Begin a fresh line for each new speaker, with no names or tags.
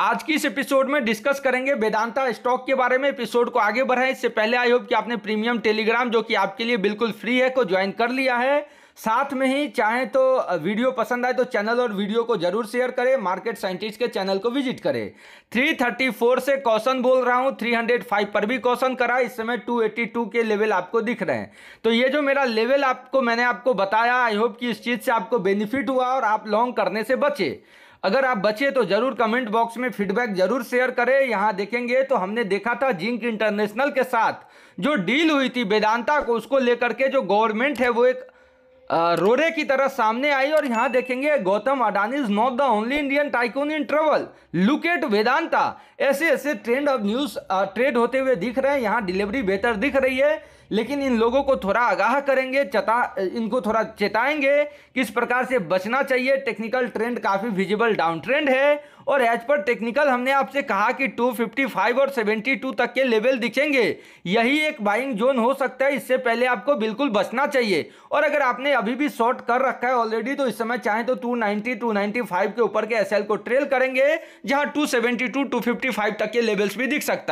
आज की इस एपिसोड में डिस्कस करेंगे वेदांता स्टॉक के बारे में एपिसोड को आगे बढ़ाएं इससे पहले आई होप कि आपने प्रीमियम टेलीग्राम जो कि आपके लिए बिल्कुल फ्री है को ज्वाइन कर लिया है साथ में ही चाहे तो वीडियो पसंद आए तो चैनल और वीडियो को जरूर शेयर करें मार्केट साइंटिस्ट के चैनल को विजिट करें 334 से क्वेश्चन बोल रहा हूं 305 पर भी क्वेश्चन करा इस समय 282 के लेवल आपको दिख रहे हैं तो ये जो मेरा लेवल आपको मैंने आपको बताया आई होप कि इस चीज़ से आपको बेनिफिट हुआ और आप लॉन्ग करने से बचे अगर आप बचे तो जरूर कमेंट बॉक्स में फीडबैक जरूर शेयर करें यहाँ देखेंगे तो हमने देखा था जिंक इंटरनेशनल के साथ जो डील हुई थी वेदांता को उसको लेकर के जो गवर्नमेंट है वो एक रोरे की तरह सामने आई और यहाँ देखेंगे Gautam Adani is not the only Indian tycoon in trouble look at Vedanta ऐसे ऐसे ट्रेंड ऑफ न्यूज ट्रेड होते हुए दिख रहे हैं यहाँ डिलीवरी बेहतर दिख रही है लेकिन इन लोगों को थोड़ा आगाह करेंगे चता इनको थोड़ा चेताएंगे किस प्रकार से बचना चाहिए टेक्निकल ट्रेंड काफ़ी विजिबल डाउन ट्रेंड है और एज पर टेक्निकल हमने आपसे कहा कि 255 और 72 तक के लेवल दिखेंगे यही एक बाइंग जोन हो सकता है इससे पहले आपको बिल्कुल बचना चाहिए और अगर आपने अभी भी शॉर्ट कर रखा है ऑलरेडी तो इस समय चाहे तो 290 295 के ऊपर के एसएल को ट्रेल करेंगे जहां 272 255 तक के लेवल्स भी दिख सकता है